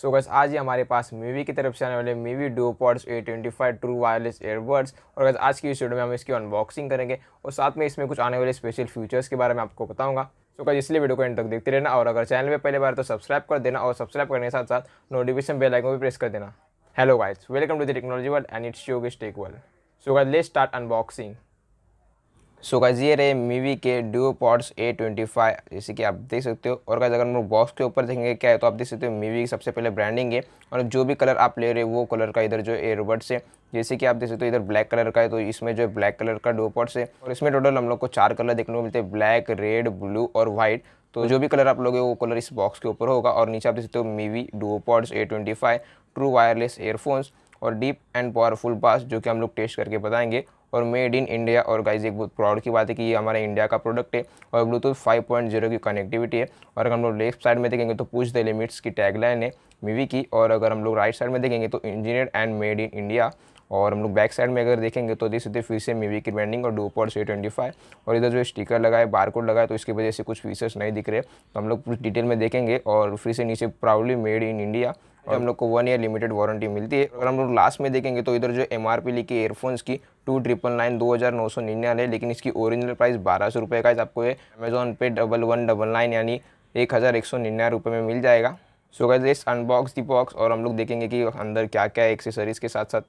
सो so बस आज ही हमारे पास मीवी की तरफ से आने वाले Mivi DuoPods A twenty five true wireless earbuds और बस आज की इस वीडियो में हम इसकी अनबॉक्सिंग करेंगे और साथ में इसमें कुछ आने वाले स्पेशल फीचर्स के बारे में आपको बताऊंगा सो so गैस इसलिए वीडियो को एंड तक देखते रहना और अगर चैनल पर पहले बार तो सब्सक्राइब कर देना और सब्सक्राइब करने के साथ साथ नोटिफिकेशन बेल आइकन भी प्रेस कर देना hello guys welcome to the technology world and it's Yog tech world so guys let start unboxing so so, guys ये रहे मीवी के duo pods A twenty five जैसे कि आप देख सकते हो और गाइज अगर हम लोग बॉक्स के ऊपर देखेंगे क्या है तो आप देख सकते हो मीवी की सबसे पहले ब्रांडिंग है और जो भी कलर आप ले रहे हो वो कलर का इधर जो एयरबड्स है जैसे कि आप देख सकते हो इधर ब्लैक कलर का है तो इसमें जो है ब्लैक कलर का डो पॉड्स है और इसमें टोटल हम लोग को चार कलर देखने को मिलते हैं ब्लैक रेड ब्लू और व्हाइट तो जो भी कलर आप लोगे वो कलर इस बॉक्स के ऊपर होगा और नीचे आप देख सकते हो Mivi duo pods A twenty five true wireless earphones और डीप एंड पावरफुल बास जो कि हम लोग टेस्ट करके बताएंगे और मेड इन इंडिया और गाइज एक बहुत प्राउड की बात है कि ये हमारा इंडिया का प्रोडक्ट है और ब्लूटूथ 5.0 की कनेक्टिविटी है और अगर हम लोग लेफ्ट साइड में देखेंगे तो पूछ दे लिमिट्स की टैगलाइन है मीवी की और अगर हम लोग राइट साइड में देखेंगे तो engineer and made in India और हम लोग बैक साइड में अगर देखेंगे तो देख सकते हैं फिर से मीवी की ब्रांडिंग और डूपर से ट्वेंटी फाइव और इधर जो स्टिकर लगाए बार कोड लगाए तो इसकी वजह से कुछ फीचर्स नहीं दिख रहे तो हम लोग कुछ डिटेल में देखेंगे और फिर से नीचे प्राउडली मेड इन इंडिया और हम लोग को वन ईयर लिमिटेड वारंटी मिलती है अगर हम लोग लास्ट में देखेंगे तो इधर जो एम आर पी लिखी एयरफोन्स की टू ट्रिपल नाइन दो हज़ार नौ सौ निन्यानवे लेकिन इसकी ओरिजिनल प्राइस बारह सौ रुपये का आपको अमेजोन पे डबल वन डबल नाइन यानी एक हज़ार एक सौ निन्यानवे रुपये में मिल जाएगा so guys unbox the box और हम लोग देखेंगे कि अंदर क्या क्या एक्सेसरीज़ के साथ साथ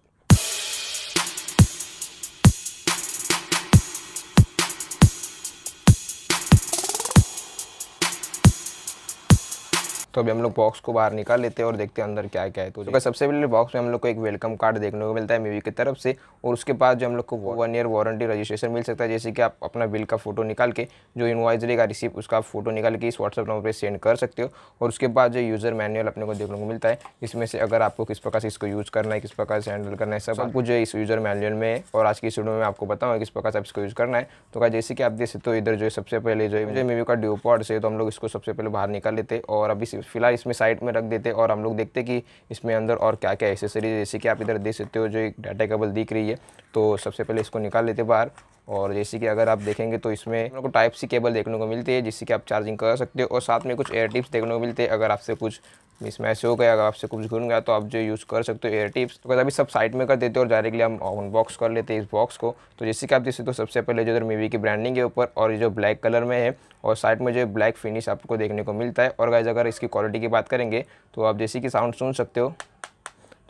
तो अभी हम लोग बॉक्स को बाहर निकाल लेते हैं और देखते हैं अंदर क्या क्या है तो अगर सबसे पहले बॉक्स में हम लोग को एक वेलकम कार्ड देखने को मिलता है मीवी की तरफ से और उसके बाद जो हम लोग को वन ईयर वारंटी रजिस्ट्रेशन मिल सकता है जैसे कि आप अपना बिल का फोटो निकाल के जो इन्वाइजरी का रिसीप उसका फोटो निकाल के इस व्हाट्सअप नंबर पर सेंड कर सकते हो और उसके बाद जो यूज़र मैनुअल अपने को देखने को मिलता है इसमें से अगर आपको किस प्रकार से इसको यूज़ करना है किस प्रकार से हैंडल करना है सब कुछ जो इस यूज़र मैनुअल में और आज की इस वीडियो में आपको बताऊँगा किस प्रकार से आप इसको यूज़ करना है तो क्या जैसे कि आप देख सकते हो इधर जो सबसे पहले जो है मीवी का ड्यू पॉड से तो हम लोग इसको सबसे पहले बाहर निकाल लेते और अभी फिलहाल इसमें साइड में रख देते और हम लोग देखते कि इसमें अंदर और क्या क्या एसेसरीज जैसे कि आप इधर देख सकते हो जो एक डाटा केबल दिख रही है तो सबसे पहले इसको निकाल लेते बाहर और जैसे कि अगर आप देखेंगे तो इसमें आपको टाइप सी केबल देखने को मिलती है जिससे कि आप चार्जिंग कर सकते हो और साथ में कुछ एयर टिप्स देखने को मिलते हैं अगर आपसे कुछ मिसमैच हो गया अगर आपसे कुछ घूम गया तो आप जो यूज़ कर सकते हो एयर टिप्स तो अभी सब साइड में कर देते हो और डायरेक्टली हम अनबॉक्स कर लेते हैं इस बॉक्स को तो जैसे कि आप देख सकते हो सबसे पहले जो इधर मीवी की ब्रांडिंग है ऊपर और जो ब्लैक कलर में है और साइड में जो ब्लैक फिनिश आपको देखने को मिलता है और गाइज अगर इसकी क्वालिटी की बात करेंगे तो आप जैसे कि साउंड सुन सकते हो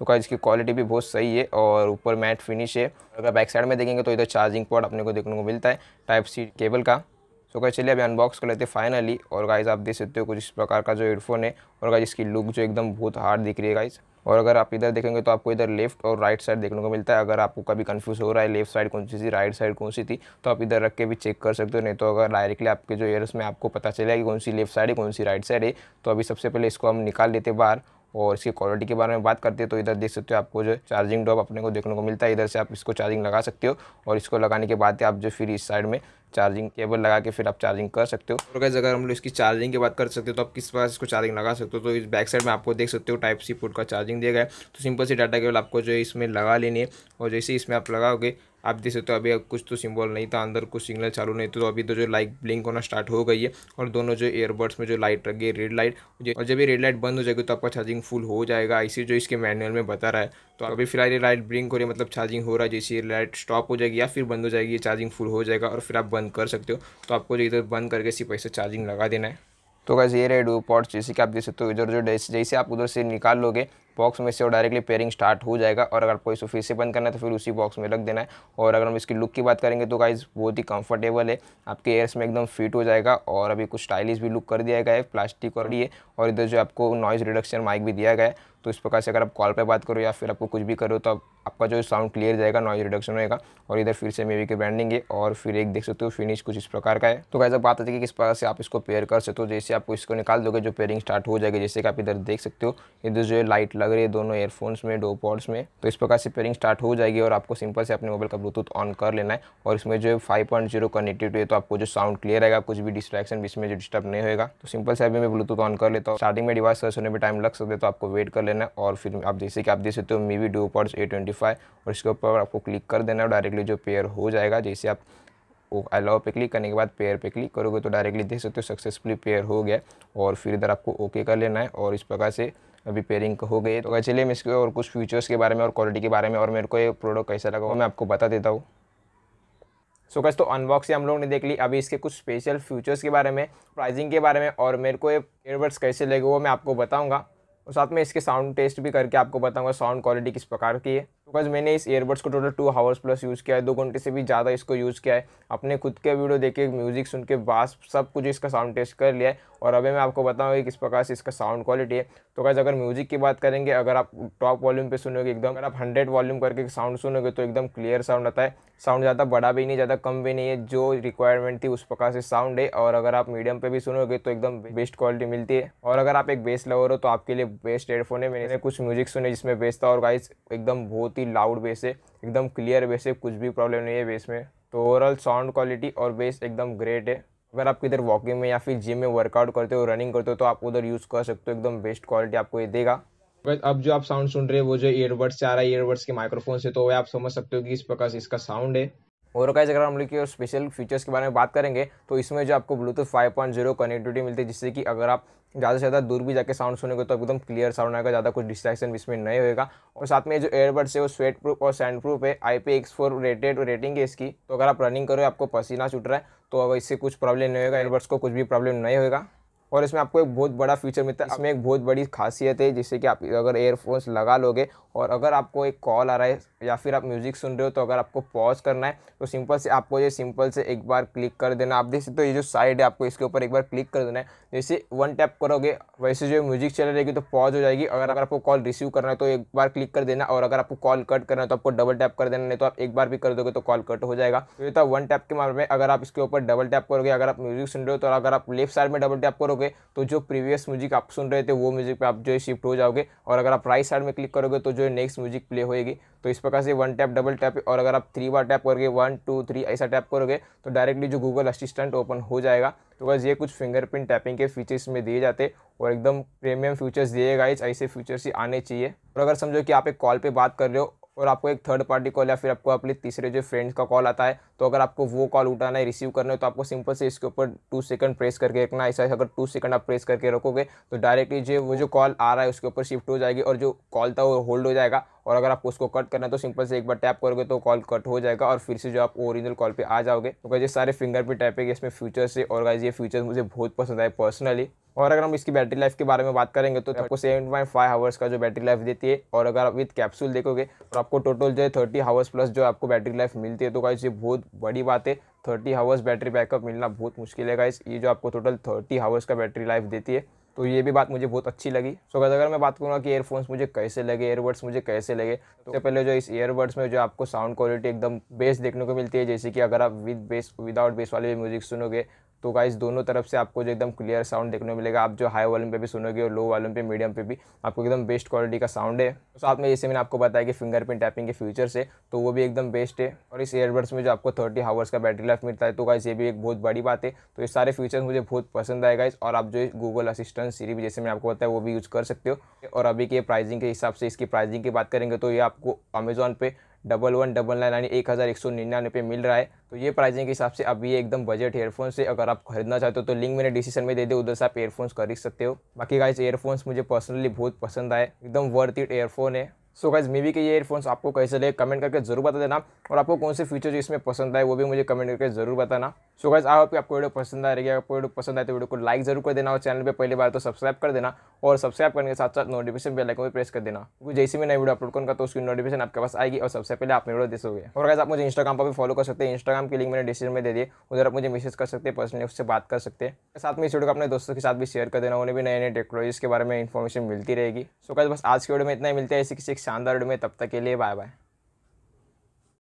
तो क्या इसकी क्वालिटी भी बहुत सही है और ऊपर मैट फिनिश है अगर बैक साइड में देखेंगे तो इधर चार्जिंग पॉड अपने को देखने को मिलता है टाइप सी केबल का सो क्या चलिए अभी अनबॉक्स कर लेते हैं फाइनली और गाइज आप देख सकते हो कुछ इस प्रकार का जो हेडफोन है और गाइज इसकी लुक जो एकदम बहुत हार्ड दिख रही है गाइज और अगर आप इधर देखेंगे तो आपको इधर लेफ्ट और राइट साइड देखने को मिलता है अगर आपको कभी कंफ्यूज हो रहा है लेफ्ट साइड कौन सी थी राइट साइड कौन सी थी तो आप इधर रख के भी चेक कर सकते हो नहीं तो अगर डायरेक्टली आपके जो एयर्स में आपको पता चलेगा कि कौन सी लेफ्ट साइड है कौन सी राइट साइड है तो अभी सबसे पहले इसको हम निकाल लेते बाहर और इसकी क्वालिटी के बारे में बात करते हैं तो इधर देख सकते हो आपको जो चार्जिंग डॉप अपने को देखने को मिलता है इधर से आप इसको चार्जिंग लगा सकते हो और इसको लगाने के बाद आप जो फिर इस साइड में चार्जिंग केबल लगा के फिर आप चार्जिंग कर सकते हो और कैसे अगर हम लोग इसकी चार्जिंग की बात कर सकते हो तो आप किस पास इसको चार्जिंग लगा सकते हो तो इस बैक साइड में आपको देख सकते हो टाइप सी पोर्ट का चार्जिंग दिया गया तो सिंपल सी डाटा केबल आपको जो है इसमें लगा लेनी है और जैसे इसमें आप लगाओगे आप देख सकते हो अभी कुछ तो सिंबल नहीं था अंदर कुछ सिग्नल चालू नहीं था तो अभी तो जो लाइट ब्लिंक होना स्टार्ट हो गई है और दोनों जो एयरबड्स में जो लाइट रख गई रेड लाइट और जब ये रेड लाइट बंद हो जाएगी तो आपका चार्जिंग फुल हो जाएगा इसी जो इसके मैनुअल में बता रहा है तो अभी फिलहाल ये लाइट ब्रिंक हो रही है मतलब चार्जिंग हो रहा है जैसे ये लाइट स्टॉप हो जाएगी या फिर बंद हो जाएगी ये चार्जिंग फुल हो जाएगा और फिर आप बंद कर सकते हो तो आपको जो इधर बंद करके सिर्फ ऐसे चार्जिंग लगा देना है तो कैसे ये रहे पॉट पॉट्स जैसे कि आप देख सकते हो इधर जो जैसे आप उधर से निकाल लोगे बॉक्स में से वो डायरेक्टली पेयरिंग स्टार्ट हो जाएगा और अगर आपको इसको फिर से बंद करना है तो फिर उसी बॉक्स में रख देना है और अगर हम इसकी लुक की बात करेंगे तो गाइज बहुत ही कंफर्टेबल है आपके एयर्स में एकदम फिट हो जाएगा और अभी कुछ स्टाइलिश भी लुक कर दिया गया है प्लास्टिक और ये और इधर जो आपको नॉइज़ रिडक्शन माइक भी दिया गया है तो इस प्रकार से अगर आप कॉल पर बात करो या फिर आपको कुछ भी करो तो आप, आपका जो साउंड क्लियर जाएगा नॉइज रिडक्शन होएगा और इधर फिर से मेवी के ब्रांडिंग है और फिर एक देख सकते हो फिनिश कुछ इस प्रकार का है तो कैसे बात आती है कि किस प्रकार से आप इसको पेयर कर सकते हो जैसे आपको इसको निकाल दोगे जो पेयरिंग स्टार्ट हो जाएगी जैसे कि आप इधर देख सकते हो इधर जो लाइट लग रही है दोनों एयरफोन्स में डो में तो इस प्रकार से पेयरिंग स्टार्ट हो जाएगी और आपको सिंपल से अपने मोबाइल का ब्लूटूथ ऑन कर लेना है और इसमें जो फाइव पॉइंट जीरो कनेक्टिव है तो आपको जो साउंड क्लियर आएगा कुछ भी डिस्ट्रैक्शन इसमें जो डिस्टर्ब नहीं होगा तो सिंपल से अभी मैं ब्लूटूथ ऑन कर लेता हूँ तो स्टार्टिंग में डिवाइस सर्च होने में टाइम लग सकते तो आपको वेट कर लेना और फिर आप जैसे कि आप देख सकते हो Mivi duo pods A twenty five और इसके ऊपर आपको क्लिक कर देना है डायरेक्टली जो पेयर हो जाएगा जैसे आप अलाउ पे क्लिक करने के बाद पेयर पे क्लिक करोगे तो डायरेक्टली देख सकते हो सक्सेसफुली पेयर हो गया और फिर इधर आपको ओके कर लेना है और इस प्रकार से अभी पेयरिंग हो गई तो चलिए मैं इसके और कुछ फीचर्स के बारे में और क्वालिटी के बारे में और मेरे को ये प्रोडक्ट कैसा लगा वो मैं आपको बता देता हूँ सो कैसे तो ही हम लोग ने देख ली अभी इसके कुछ स्पेशल फीचर्स के बारे में प्राइसिंग के बारे में और मेरे को ये एयरबड्स कैसे लगे वो मैं आपको बताऊँगा और साथ में इसके साउंड टेस्ट भी करके आपको बताऊँगा साउंड क्वालिटी किस प्रकार की है बिकॉज मैंने इस ईयरबड्स को total two hours plus use किया है दो घंटे से भी ज़्यादा इसको यूज़ किया है अपने खुद के वीडियो देखे म्यूज़िक सुन के बास सब कुछ इसका साउंड टेस्ट कर लिया है और अभी मैं आपको बताऊँ कि किस प्रकार से इसका साउंड क्वालिटी है तो कैसे अगर म्यूज़िक की बात करेंगे अगर आप टॉप वॉल्यूम पर सुनोगे एकदम अगर आप हंड्रेड वॉल्यूम करके साउंड सुनोगे तो एकदम क्लियर साउंड आता है साउंड ज़्यादा बड़ा भी नहीं ज़्यादा कम भी नहीं है जो रिक्वायरमेंट थी उस प्रकार से साउंड है और अगर आप मीडियम पर भी सुनोगे तो एकदम बेस्ट क्वालिटी मिलती है और अगर आप एक बेस लवर हो तो आपके लिए बेस्ट हेडफोन है मैंने कुछ म्यूज़िक सुने जिसमें बेस्ट था और गाइस एकदम बहुत ही ही लाउड बेस है एकदम क्लियर बेस है कुछ भी प्रॉब्लम नहीं है बेस में तो ओवरऑल साउंड क्वालिटी और बेस एकदम ग्रेट है अगर आप किधर वॉकिंग में या फिर जिम में वर्कआउट करते हो रनिंग करते हो तो आप उधर यूज़ कर सकते हो एकदम बेस्ट क्वालिटी आपको ये देगा बस अब जो आप साउंड सुन रहे हैं वो जो ईयरबड्स से आ रहा है ईयरबड्स के माइक्रोफोन से तो वह आप समझ सकते हो कि इस प्रकार से इसका साउंड है और गाइज अगर हम लोग स्पेशल फीचर्स के बारे में बात करेंगे तो इसमें जो आपको ब्लूटूथ 5.0 कनेक्टिविटी मिलती है जिससे कि अगर आप ज़्यादा से ज़्यादा दूर भी जाके साउंड सुनेंगे तो एकदम क्लियर साउंड आएगा ज़्यादा कुछ डिस्ट्रैक्शन इसमें नहीं होगा और साथ में जो एयरबड्स है वो स्वेट प्रूफ और सैंड प्रूफ है I P X four rated rating है इसकी तो अगर आप रनिंग करो आपको पसीना छूट रहा है तो अब इससे कुछ प्रॉब्लम नहीं होगा एयरबड्स को कुछ भी प्रॉब्लम नहीं होगा और इसमें आपको एक बहुत बड़ा फीचर मिलता है इसमें एक बहुत बड़ी खासियत है जिससे कि आप अगर एयरफोन्स लगा लोगे और अगर आपको एक कॉल आ रहा है या फिर आप म्यूज़िक सुन रहे हो तो अगर आपको पॉज करना है तो सिंपल से आपको ये सिंपल से एक बार क्लिक कर देना आप देख सकते हो तो ये जो साइड है आपको इसके ऊपर एक बार क्लिक कर देना है जैसे वन टैप करोगे वैसे जो म्यूज़िक चल रहेगी तो पॉज हो जाएगी अगर अगर आपको कॉल रिसीव करना है तो एक बार क्लिक कर देना और अगर आपको कॉल कट करना है तो आपको डबल टैप कर देना नहीं तो आप एक बार भी कर दोगे तो कॉल कट हो जाएगा तो ये था वन टैप के मामले में अगर आप इसके ऊपर डबल टैप करोगे अगर आप म्यूज़िक सुन रहे हो तो अगर आप लेफ्ट साइड में डबल टैप करोगे करोगे तो जो प्रीवियस म्यूजिक आप सुन रहे थे वो म्यूजिक पे आप जो है शिफ्ट हो जाओगे और अगर आप राइट साइड में क्लिक करोगे तो जो है नेक्स्ट म्यूजिक प्ले होएगी तो इस प्रकार से वन टैप डबल टैप और अगर आप थ्री बार टैप करोगे वन टू थ्री ऐसा टैप करोगे तो डायरेक्टली जो गूगल असिस्टेंट ओपन हो जाएगा तो बस ये कुछ फिंगरप्रिंट टैपिंग के फीचर्स में दिए जाते और एकदम प्रीमियम फीचर्स दिए गए ऐसे फीचर्स ही आने चाहिए और अगर समझो कि आप एक कॉल पर बात कर रहे हो और आपको एक थर्ड पार्टी कॉल या फिर आपको अपने तीसरे जो फ्रेंड्स का कॉल आता है तो अगर आपको वो कॉल उठाना है रिसीव करना है तो आपको सिंपल से इसके ऊपर टू सेकंड प्रेस करके रखना ऐसा अगर टू सेकंड आप प्रेस करके रखोगे तो डायरेक्टली जो वो जो कॉल आ रहा है उसके ऊपर शिफ्ट हो जाएगी और जो कॉल था वो होल्ड हो जाएगा और अगर आपको उसको कट करना है तो सिंपल से एक बार टैप करोगे तो कॉल कट हो जाएगा और फिर से जो आप ओरिजिनल कॉल पर आ जाओगे तो ये सारे फिंगरप्रिंट टैप है इसमें फ्यूचर्स है और ये फीचर्स मुझे बहुत पसंद आए पर्सनली और अगर हम इसकी बैटरी लाइफ के बारे में बात करेंगे तो आपको सेवन पॉइंट फाइव हावर्स का जो बैटरी लाइफ देती है और अगर आप विद कैप्सूल देखोगे तो आपको टोटल जो है थर्टी हावर्स प्लस जो आपको बैटरी लाइफ मिलती है तो गाइज ये बहुत बड़ी बात है थर्टी हावर्स बैटरी बैकअप मिलना बहुत मुश्किल है गाइस ये जो आपको टोटल थर्टी हावर्स का बैटरी लाइफ देती है तो ये भी बात मुझे बहुत अच्छी लगी सो so, अगर मैं बात करूँगा कि एयरफोन्स मुझे कैसे लगे एयरबड्स मुझे कैसे लगे तो सबसे पहले जो इस एयरबड्स में जो आपको साउंड क्वालिटी एकदम बेस देखने को मिलती है जैसे कि अगर आप विद बेस विदाउट बेस वाले म्यूजिक सुनोगे तो गाइस दोनों तरफ से आपको जो एकदम क्लियर साउंड देखने को मिलेगा आप जो हाई वॉल्यूम पे भी सुनोगे और लो वॉल्यूम पे मीडियम पे भी आपको एकदम बेस्ट क्वालिटी का साउंड है तो साथ में जैसे मैंने आपको बताया कि फिंगरप्रिंट टैपिंग के फीचर्स है तो वो भी एकदम बेस्ट है और इस ईयरबड्स में जो आपको थर्टी हावर्स का बैटरी लाइफ मिलता है तो गाइज ये भी एक बहुत बड़ी बात है तो ये सारे फीचर्स मुझे बहुत पसंद आएगा इस और आप जो गूगल असिस्टेंट सीरी भी जैसे मैंने आपको बताया वो भी यूज़ कर सकते हो और अभी के प्राइजिंग के हिसाब से इसकी प्राइजिंग की बात करेंगे तो ये आपको अमेजोन पे डबल वन डबल नाइन यानी एक हज़ार एक सौ निन्यानवे मिल रहा है तो ये प्राइसिंग के हिसाब से अब ये एकदम बजट एयरफोन है अगर आप खरीदना चाहते हो तो लिंक मैंने डिसीशन में दे दे उधर से आप एयरफोन्स खरीद सकते हो बाकी गाइस एयरफोन्स मुझे पर्सनली बहुत पसंद आए एकदम वर्थ इट एयरफोन है सो गाइज मे बी के ये एयरफोन्स आपको कैसे लगे कमेंट करके जरूर बता देना और आपको कौन से फीचर्स इसमें पसंद आए वो भी मुझे कमेंट करके जरूर बताना सो गाइज आई होप कि आपको वीडियो पसंद आएगी है आपको वीडियो पसंद आए तो वीडियो को लाइक जरूर कर देना और चैनल पे पहली बार तो सब्सक्राइब कर देना और सब्सक्राइब करने के साथ साथ नोटिफिकेशन बेल आइकन भी प्रेस कर देना क्योंकि जैसे मैं नई वीडियो अपलोड करूँगा तो उसकी नोटिफिकेशन आपके पास आएगी और सबसे पहले आप वीडियो देखोगे और गाइज आप मुझे इंस्टाग्राम पर भी फॉलो कर सकते हैं इंस्टाग्राम की लिंक मैंने डिस्क्रिप्शन में दे दिए उधर आप मुझे मैसेज कर सकते हैं पर्सनली उससे बात कर सकते हैं साथ में इस वीडियो को अपने दोस्तों के साथ भी शेयर कर देना उन्हें भी नए नए टेक्नोलॉजी के बारे में इन्फॉर्मेशन मिलती रहेगी सो गाइज बस आज की वीडियो में इतना ही मिलता है ऐसी किसी एक शानदार वीडियो में तब तक के लिए बाय बाय